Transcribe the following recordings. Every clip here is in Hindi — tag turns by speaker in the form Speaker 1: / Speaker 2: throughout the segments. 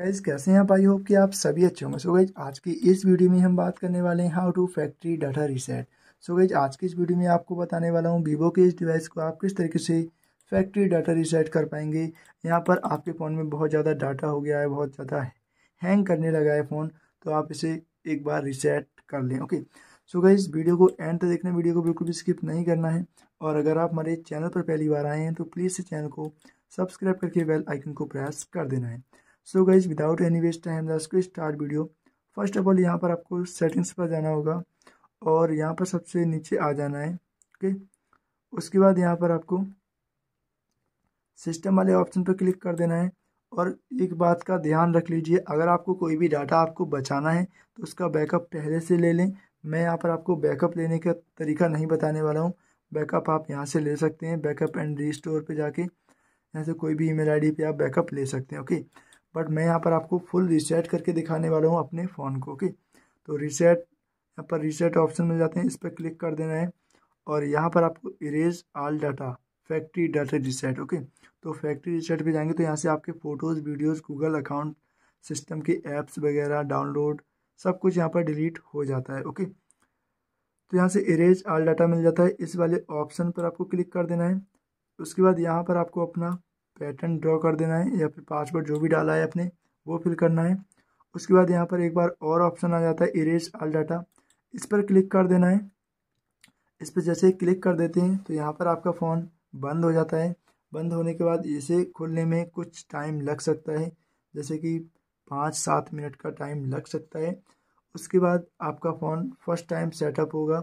Speaker 1: गाइज कैसे हैं आप आई होप कि आप सभी अच्छे होंगे सो गाइज आज की इस वीडियो में हम बात करने वाले हैं how to factory data reset so guys आज की इस वीडियो में आपको बताने वाला हूँ वीवो के इस डिवाइस को आप किस तरीके से फैक्ट्री डाटा रीसेट कर पाएंगे यहाँ पर आपके फ़ोन में बहुत ज़्यादा डाटा हो गया है बहुत ज़्यादा हैंग करने लगा है फ़ोन तो आप इसे एक बार रिसेट कर लें ओके सो गाइज वीडियो को एंड तक देखना वीडियो को बिल्कुल भी स्किप नहीं करना है और अगर आप हमारे चैनल पर पहली बार आए हैं तो प्लीज़ इस चैनल को सब्सक्राइब करके बेल आइकन को प्रेस कर देना है so guys without any waste time let's go start video first of all यहाँ पर आपको सेटिंग्स पर जाना होगा और यहाँ पर सबसे नीचे आ जाना है ओके उसके बाद यहाँ पर आपको सिस्टम वाले ऑप्शन पर क्लिक कर देना है और एक बात का ध्यान रख लीजिए अगर आपको कोई भी डाटा आपको बचाना है तो उसका बैकअप पहले से ले लें मैं यहाँ पर आपको बैकअप लेने का तरीका नहीं बताने वाला हूँ बैकअप आप यहाँ से ले सकते हैं बैकअप एंड री स्टोर पर जाके यहाँ से कोई भी ईमेल आईडी पे आप बैकअप ले सकते हैं ओके बट मैं यहाँ पर आपको फुल रीसेट करके दिखाने वाला हूँ अपने फ़ोन को ओके तो रीसेट यहाँ पर रीसेट ऑप्शन मिल जाते हैं इस पर क्लिक कर देना है और यहाँ पर आपको erase all data factory data reset okay तो फैक्ट्री रीसेट पे जाएंगे तो यहाँ से आपके photos videos Google account system के ऐप्स वगैरह डाउनलोड सब कुछ यहाँ पर डिलीट हो जाता है ओके तो यहाँ से इरेज आल डाटा मिल जाता है इस वाले ऑप्शन पर आपको क्लिक कर देना है उसके बाद यहाँ पर आपको अपना पैटर्न ड्रॉ कर देना है या फिर पासवर्ड जो भी डाला है आपने वो फिल करना है उसके बाद यहाँ पर एक बार और ऑप्शन आ जाता है इरेज आल डाटा इस पर क्लिक कर देना है इस पर जैसे क्लिक कर देते हैं तो यहाँ पर आपका फ़ोन बंद हो जाता है बंद होने के बाद इसे खुलने में कुछ टाइम लग सकता है जैसे कि पाँच सात मिनट का टाइम लग सकता है उसके बाद आपका फ़ोन फर्स्ट टाइम सेटअप होगा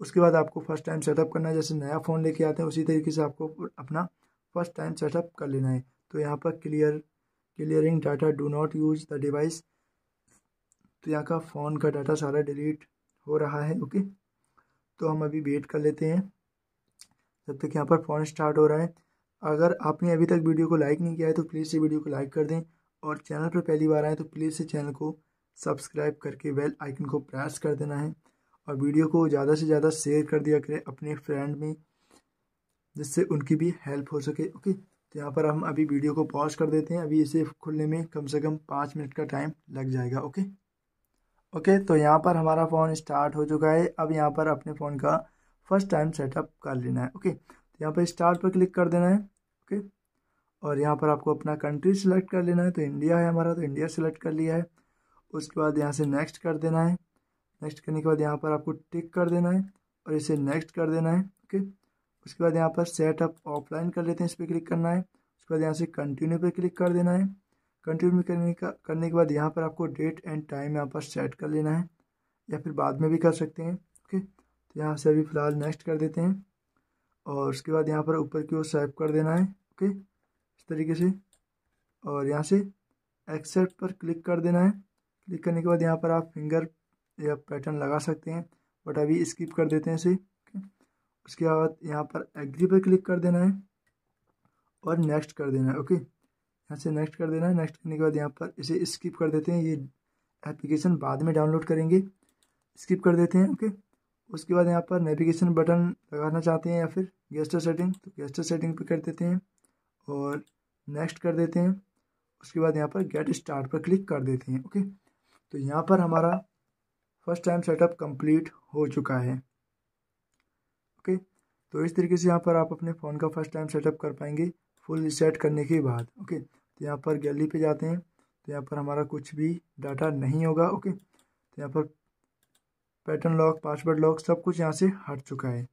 Speaker 1: उसके बाद आपको फर्स्ट टाइम सेटअप करना है जैसे नया फ़ोन लेके आते हैं उसी तरीके से आपको अपना फर्स्ट टाइम सेटअप कर लेना है तो यहाँ पर clear clearing data do not use the device तो यहाँ का फ़ोन का डाटा सारा डिलीट हो रहा है ओके तो हम अभी वेट कर लेते हैं जब तक यहाँ पर फ़ोन स्टार्ट हो रहा है अगर आपने अभी तक वीडियो को लाइक नहीं किया है तो प्लीज़ से वीडियो को लाइक कर दें और चैनल पर पहली बार आए तो प्लीज़ से चैनल को सब्सक्राइब करके बेल आइकन को प्रेस कर देना है और वीडियो को ज़्यादा से ज़्यादा शेयर कर दिया करें अपने फ्रेंड में जिससे उनकी भी हेल्प हो सके ओके तो यहाँ पर हम अभी वीडियो को पॉज कर देते हैं अभी इसे खुलने में कम से कम पाँच मिनट का टाइम लग जाएगा ओके ओके तो यहाँ पर हमारा फ़ोन स्टार्ट हो चुका है अब यहाँ पर अपने फ़ोन का फर्स्ट टाइम सेटअप कर लेना है ओके तो यहाँ पर स्टार्ट पर क्लिक कर देना है ओके और यहाँ पर आपको अपना कंट्री सेलेक्ट कर लेना है तो इंडिया है हमारा तो इंडिया सेलेक्ट कर लिया है उसके बाद यहाँ से नेक्स्ट कर देना है नेक्स्ट करने के बाद यहाँ पर आपको टिक कर देना है और इसे नेक्स्ट कर देना है ओके उसके बाद यहाँ पर सेटअप ऑफलाइन कर लेते हैं इस पर क्लिक करना है उसके बाद यहाँ से कंटिन्यू पर क्लिक कर देना है कंटिन्यू करने का करने के बाद यहाँ पर आपको डेट एंड टाइम यहाँ पर सेट कर लेना है या फिर बाद में भी कर सकते हैं ओके तो यहाँ से अभी फ़िलहाल नेक्स्ट कर देते हैं और उसके बाद यहाँ पर ऊपर की ओर स्वाइप कर देना है ओके इस तरीके से और यहाँ से एक्सेप्ट पर क्लिक कर देना है क्लिक करने के बाद यहाँ पर आप फिंगर या पैटर्न लगा सकते हैं बट अभी स्किप कर देते हैं इसे उसके बाद यहाँ पर एग्री पर क्लिक कर देना है और नेक्स्ट कर देना है ओके यहाँ से नेक्स्ट कर देना है नेक्स्ट करने के बाद यहाँ पर इसे स्किप कर देते हैं ये एप्लीकेशन बाद में डाउनलोड करेंगे स्किप कर देते हैं ओके उसके बाद यहाँ पर नेविगेशन बटन लगाना चाहते हैं या फिर गेस्टर सेटिंग तो गेस्टर सेटिंग पर कर देते हैं और नेक्स्ट कर देते हैं उसके बाद यहाँ पर गेट स्टार्ट पर क्लिक कर देते हैं ओके तो यहाँ पर हमारा फर्स्ट टाइम सेटअप कंप्लीट हो चुका है तो इस तरीके से यहाँ पर आप अपने फ़ोन का फर्स्ट टाइम सेटअप कर पाएंगे फुल रिसेट करने के बाद ओके तो यहाँ पर गैलरी पे जाते हैं तो यहाँ पर हमारा कुछ भी डाटा नहीं होगा ओके तो यहाँ पर पैटर्न लॉक पासवर्ड लॉक सब कुछ यहाँ से हट चुका है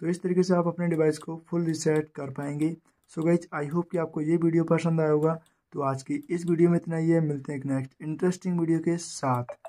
Speaker 1: तो इस तरीके से आप अपने डिवाइस को फुल रिसेट कर पाएंगे सो गाइज आई होप कि आपको ये वीडियो पसंद आया होगा तो आज की इस वीडियो में इतना ही है मिलते हैं एक नेक्स्ट इंटरेस्टिंग वीडियो के साथ